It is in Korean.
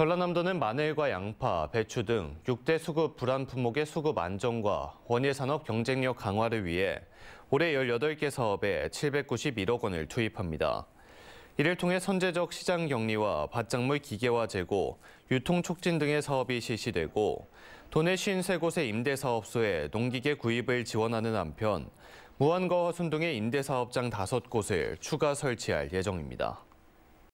전라남도는 마늘과 양파, 배추 등 6대 수급 불안 품목의 수급 안정과 원예산업 경쟁력 강화를 위해 올해 18개 사업에 791억 원을 투입합니다. 이를 통해 선제적 시장 격리와 밭작물 기계화 재고, 유통 촉진 등의 사업이 실시되고 도내 53곳의 임대사업소에 농기계 구입을 지원하는 한편 무안과 화순 등의 임대사업장 5곳을 추가 설치할 예정입니다.